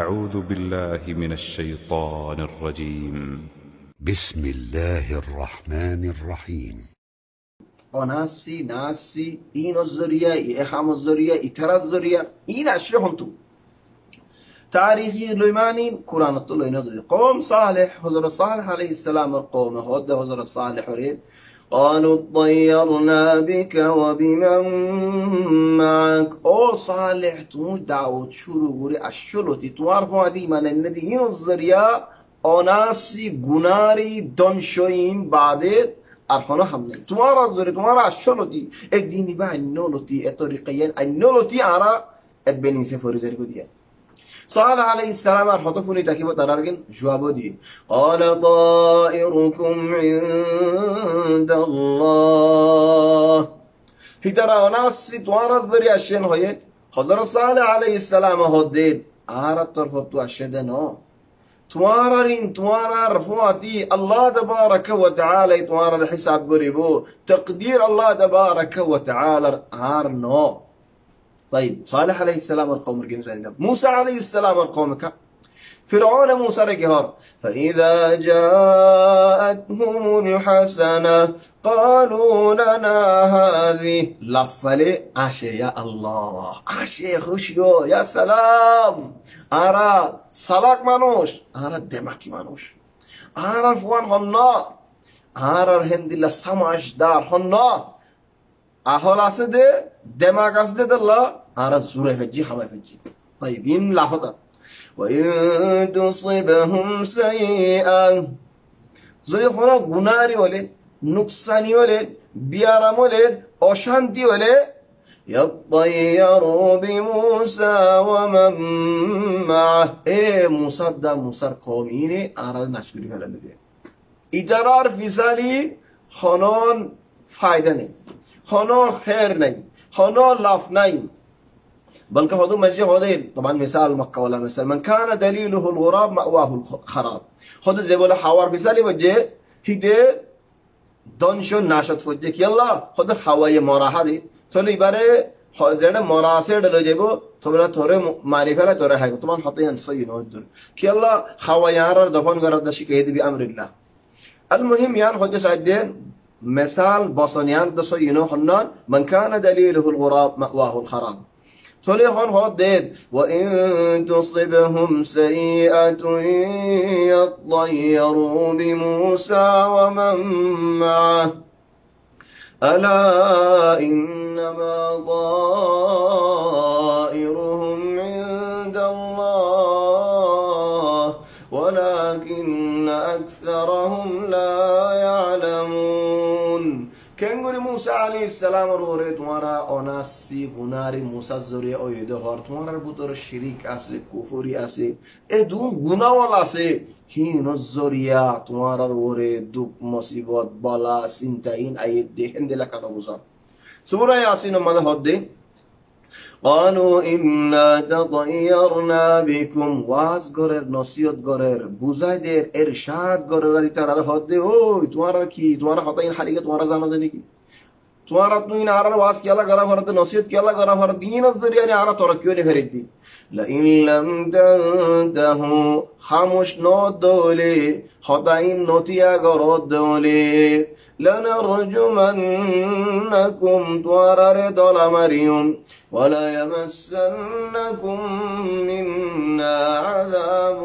أعوذ بالله من الشيطان الرجيم بسم الله الرحمن الرحيم أناسي ناسي إين الزرية إخام الزرية إترى الزرية إين تو تاريخي لويمانين قرآن الطلوين قوم صالح حضر صالح عليه السلام القوم هود حضر صالح ورين قالوا اطيرنا بك وبمن معك او صالح تو دعوت شروع غوري الشلوتي تعرفوا هذه من الذين الزرياء أناسي غناري دمشوين بعد أرخنا حملة تمارا زوري تمارا الشلوتي اكديني بقى النولوتي الطريقيين النولوتي أرى ابن سفوري زرقو ديان صالح عليه السلام ارحطفوني تكيب ترارجن جوابو دي قال طائركم عند الله هدرا ناس توارا الزريا الشين هوي خضر صالح عليه السلام هديد عارة طرفتو الشدن توارا رين توارا رفواتي الله تبارك وتعالى توارا الحساب قريبو تقدير الله تبارك وتعالى عار نو طيب صالح عليه السلام القوم قوم رگی میزنید السلام بر قوم فرعون موسى رجهار فإذا جاءتهم الحسنة قالوا لنا هذه لفلي عشي يا الله عشي خشيو يا سلام أرى صلاك مانوش أرى دمك مانوش أرى فوان هنا أرى الهند لسمعش دار هنا আহল আছে দে দেমাগ আছে দে দেল্লা আর জুড়ে ফেলছি হামাই ফেলছি তাই বিন লাহদা যদি কোনো গুনারি হলে নুকসানি হলে বিয়ারাম হলে অশান্তি হলে يطيروا بموسى ومن معه ايه موسى ده موسى ইতারার ফিসালি হনন ফায়দা নেই হন খের নাই হন লাভ নাই بل كهدو مجي هودين طبعا مثال مكة ولا مثال من كان دليله الغراب مأواه الخراب خد زي بولا حوار مثالي وجه هيدا دنشو ناشط فجك يلا خد حواي مراحة دي تولي باري যেটা মরাসে ডলে যাব তোমরা তোরে মারি ফেলা তোরে হাই তোমার হতে হানসই নদুর কি আল্লাহ খাওয়ায়ার আর দফন করার দা শিখিয়ে দিবি আমরিল্লাহ আল মুহিম ইয়ান হজে সাইদ مثال بصنيان دسو ينو حنان من كان دليله الغراب مأواه الخراب تولي هون ديد وإن تصبهم سيئة يطيروا بموسى ومن معه ألا إنما ضائرهم عند الله ولكن أكثرهم لا কেঙ্গুরি মুসা আলী ইসলামর ওরে তোমারা অনাসি গুনারি মুসার জরিয়া ওহিদ হর তোমার ভিতরে শিরিক আছে কুফুরি আছে এ দু গুনাওয়াল আছে হীন জরিয়া তোমার ওরে দুঃখ মুসিবত বলা চিন্তাহীন আইয়ে দেহেন দিলা কানো বুঝান সুবরাই আসিন মানে হদ্দে قالوا إنا تطيرنا بكم ওয়াজ গরের নসিহত গরের বুঝাই দে ইরশাদ গরের আর তার হদ দে ও তোমার কি তোমার হতাইন হালিকে তোমার জানা দেনি কি তোমার তুই না আর ওয়াজ কেলা করা ফরত নসিহত কেলা করা ফর দিন জরিয়ানি আর তোর কিও নে ফেরি দি লা ইন লাম তানতাহু খামুশ ন দলে হতাইন নতিয়া গর দলে لنرجمنكم طررد لمريم وليمسنكم منا عذاب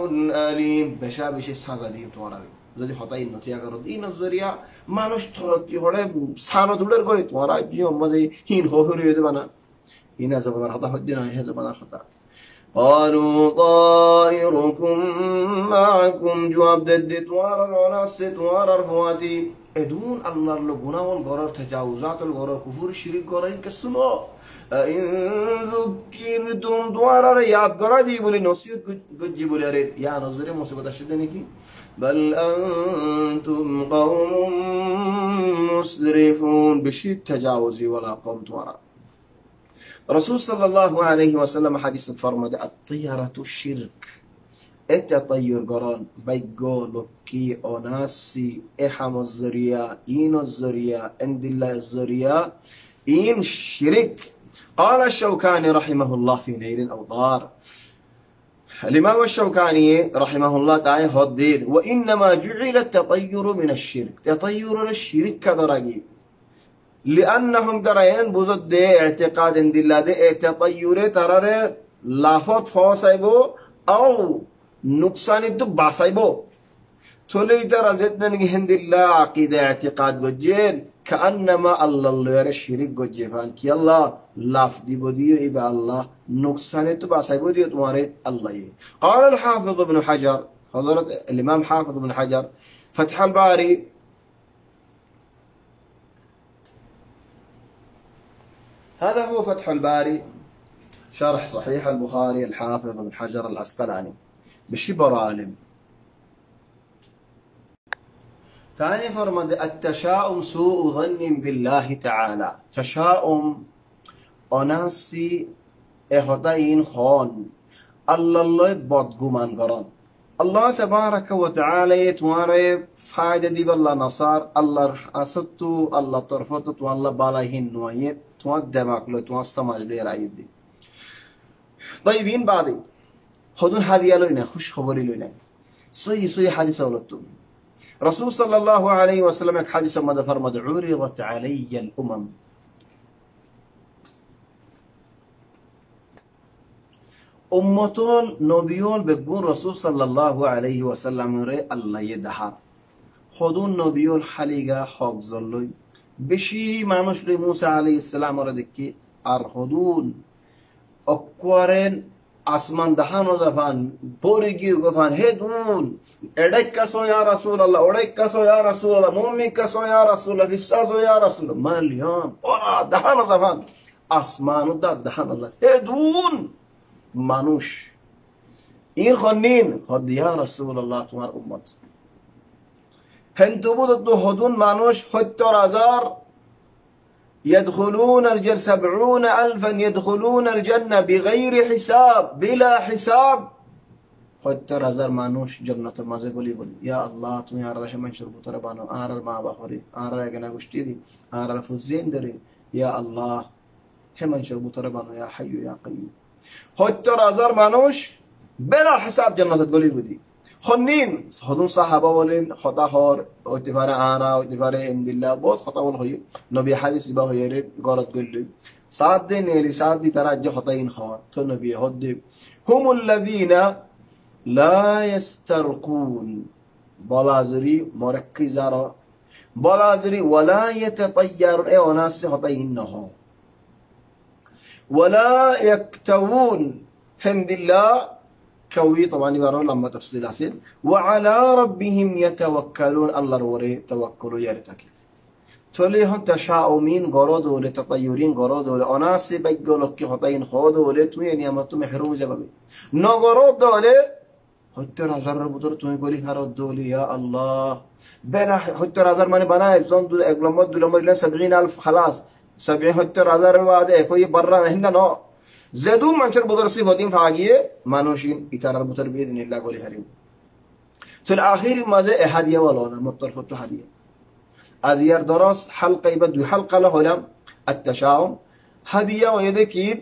أليم بشابش السازة دي طررد যদি হতাই নথি আকারত ই নজরিয়া মানুষ থরতি হলে সানত উলের গই তোরা জিও মধ্যে হিন হহরি হইতে বানা হিন আছে বাবার হতা হইতে না হেজে বানার হতা قالوا طائركم معكم جواب دد توار العناس توار الفواتي ادمون الله لغنا والغرر تجاوزات الغرر كفور شريك غرين كسنو این کسنو ان ذکرتم دوار ر یاد گرا دی بولی نصیحت گجی بولی ر یا نظر مصیبت اشد نکی بل انتم قوم مسرفون بشی تجاوزی ولا قوم دوار رسول صلى الله عليه وسلم حديث فرمد الطيرة الشرك قران goron baygo lokki احم الزريا اين الزريا zuriya الله الزريا إن شرك قال الشوكاني رحمه الله في نيل الأوطار الإمام الشوكاني رحمه الله تعالى هديد وإنما جعل التطير من الشرك تطير الشرك كدرجي لأنهم درين بزد اعتقاد دي تطير ترى لافت فوسيبو أو نقصاني دو باساي بو تولي درجتنا نجهند الله عقيدة اعتقاد وجين كأنما الله الله يرى الشريك وجه فانت يلا لاف دي بديو إبا الله نقصاني دو باساي بو ديو تمارين الله يه. قال الحافظ ابن حجر حضرة الإمام حافظ ابن حجر فتح الباري هذا هو فتح الباري شرح صحيح البخاري الحافظ ابن حجر العسقلاني বেশি বড় আলেম ثاني فرمد التشاؤم سوء ظن بالله تعالى تشاؤم অনাসি এহদাইন হন আল্লাহ বদ গুমান করন আল্লাহ তবারক ওয়া তাআলা তোমারে ফায়দা দিব আল্লাহ নাসার আল্লাহর আসত্তু আল্লাহ তরফত তো আল্লাহ বালাহিন নয়ে তোমার দেমাক লয় তোমার সমাজ লয় রাইয়ে দি তাইবিন বাদি خدون هدية لوينا خوش خبري لوينا صي صي حديث ولدتم رسول صلى الله عليه وسلم حديث ماذا فرمد عرضت علي الأمم امتول نبيول بقول رسول صلى الله عليه وسلم ري الله يدها خدون نبيول حليقة حق زلوي بشي مانوش لموسى عليه السلام ردكي আর হদুন অকোয়ারেন আসমান জাফান ভরে গিয়ে গফান হে দুন এডাই কাসো ইয়া রাসূল আল্লাহ ওডাই কাসো ইয়া রাসূল আল্লাহ মুমিন কাসো ইয়া রাসূল বিশ্বাস ইয়া রাসূল মাল ওরা দাহান জাফান আসমান দা দাহান আল্লাহ হে দুন মানুষ ইর খনিন হদ ইয়া রাসূল আল্লাহ তোমার উম্মত হেন তবু তো হদুন মানুষ সত্তর হাজার يدخلون الجنة سبعون ألفا يدخلون الجنة بغير حساب بلا حساب حتى رزر ما نوش جنة ما زي بولي يا الله تمي آر رحمة شرب تربانو آر ما بخوري آر رأينا قشتيري آر رفزين دري يا الله هم شرب تربانو يا حي يا قيوم حتى رزر ما نوش بلا حساب جنة تقولي بولي সন্নিন হজুর সাহাবা বলেন হতাহর হইতে পারে আনা হইতে বহুত হতাবল হই নবী হাদিস বা হইয়ে রে গরত গইল সাত দিন এলি সাত দিন তারা যে হতাইন হওয়ার তো নবী হদ্দে হুমুল্লাযিনা লা ইস্তারকুন বলাজরি মরক্কিজার বলাজরি ওয়ালা ইয়াতাতায়্যার এ অনাসে হতাইন নহ ওয়ালা ইয়াকতাউন হিন্দিল্লা كوي طبعا يبرر لما تفصيل أصيل وعلى ربهم يتوكلون الله روري توكلوا يرتك تولي هن تشاؤمين غرو لتطيرين تطيرين لأناس دولة أناسي كي خطين خو لتوين توي نعمتو محروم جبابي نغرو دولي حتى رزر بدر تو قولي هرود دولي يا الله بلا حتى رزر ماني بنا زون دو اگلمت دولمر لن الف خلاص سبعين حتى رزر وعده کوئی برا هنا نو منچر منشر بضر صفة منوشین ایتار إتار البطر بإذن الله قولي هريم تلآخير ما حدیه از ولونا مبطر فتو هدية أزيار درس حلقة يبدو التشاوم لهلم و هدية ويدكيب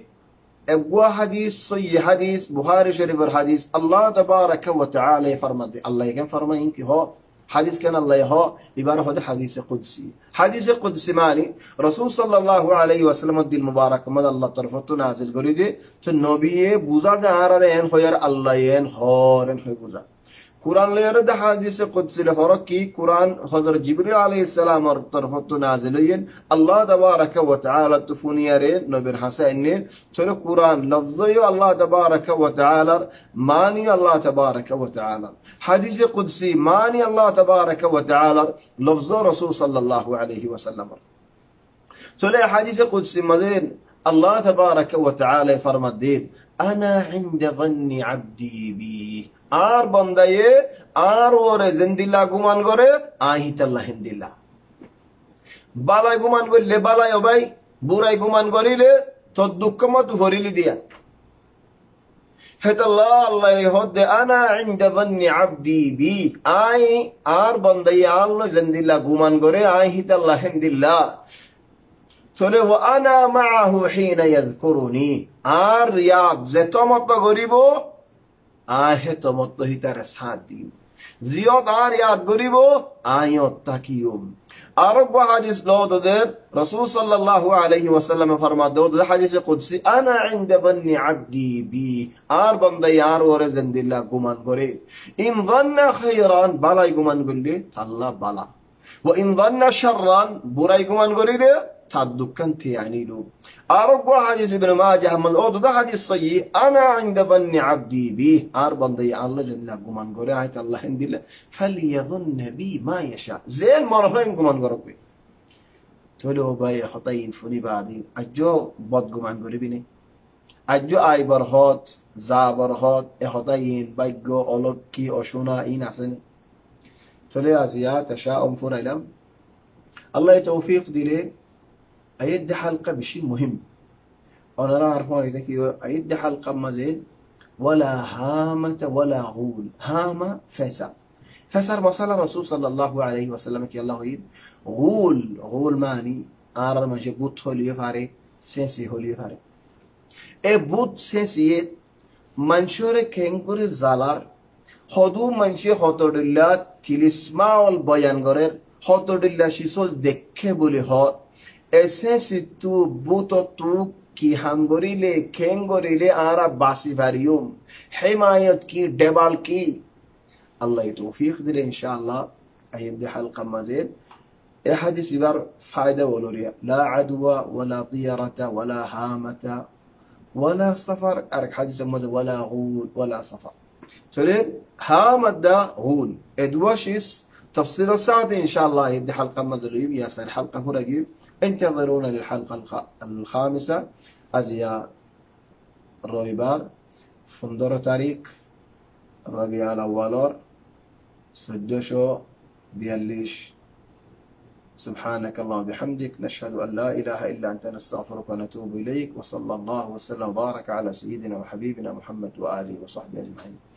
حدیث حديث حدیث بخاری شریف و حدیث الله تبارک و تعالی فرمد الله یکن فرمه اینکه ها حديث كان الله يها عبارة هذا حديث قدسي حديث قدسي ماني رسول صلى الله عليه وسلم الدين مبارك مد الله طرفه نازل قريده تنبيه بوزا دارا ين خير الله ين هورن خير بوزا Kur'anlarda hadise kutsili horaki Kur'an Hazır Cibril aleyhisselam tarafından naziliyin. Allah da baraka ve teala tufuniyeri nöbir hasenni. Tölü Kur'an lafzıyı Allah da baraka ve teala mani Allah tebaraka ve teala. Hadise kutsi mani Allah tebaraka ve teala lafzı Resul sallallahu aleyhi ve sellem. Tölü hadise kutsi mazin Allah tebaraka ve teala farmadin. Ana inde zanni abdi bih. আর বন্দায়ে আর ওরে জেন্দিলা গুমান করে আহিতাল্লাহ হিন্দিল্লা বাবাই গুমান করিলে বাবাই অবাই বুড়াই গুমান করিলে তোর দুঃখ মত ভরিলি দিয়া আই আর বন্দাই জেন্দিলা গুমান আনা ইয়াক যে তমত গরিব آه تمتهی تر سات دیم زیاد آر یاد گریبو آیات تکیوم أربع حديث لو دد رسول صلى الله عليه وسلم فرما دود حديث قدسي أنا عند ظن عبدي بي آر بند يار ورزن دلا قمان قري إن ظن خيرا بلا قمان قلي الله بلا وإن ظن شرا براي قمان قري تدكنتي يعني له أربع حديث ابن ماجه من أوضو ده حديث صيي أنا عند ظن عبدي به أربع ضي الله جل قمان قرأت الله عند الله فليظن بي ما يشاء زين ما رفعين قمان قرأت تولو باي خطين فني بعدين أجو بد قمان قرأبيني أجو آي برهات زا برهات إخطين بيقو أولوكي أشونا إين أحسن تولي أزياء تشاء أم فرعلم الله توفيق دي ليه أيد حلقة بشيء مهم أنا راح أعرف ما يذكي أيد حلقة مزيد ولا هامة ولا غول هامة فسا فسر وصل الرسول صلى الله عليه وسلم كي الله يد غول غول ماني أرى ما جبوت هولي فاري سنسي هولي فاري أبوت سنسي منشور كنغور زالار خدو منشي خطر الله تلسما والبيانغرر خطر الله شيسول دكه بولي هار essensitu butotu ki hangorile kengorile ara basi variyum himayet ki debal ki الله يتوفيق دل إن شاء الله أيبدي حلقة مزيد أحد سبار فائدة ولوريا لا عدوى ولا طيرة ولا هامة ولا سفر أرك حد يسموه ولا غول ولا سفر تريد هامة دا غول إدواشيس تفصيل الساعة إن شاء الله يدي حلقة مزلوب يا سير حلقة هو انتظرونا للحلقة الخامسة أزياء رويبار فندورو تاريك ربيع الأولور سدوشو بيليش سبحانك الله وبحمدك نشهد أن لا إله إلا أنت نستغفرك ونتوب إليك وصلى الله وسلم وبارك على سيدنا وحبيبنا محمد وآله وصحبه أجمعين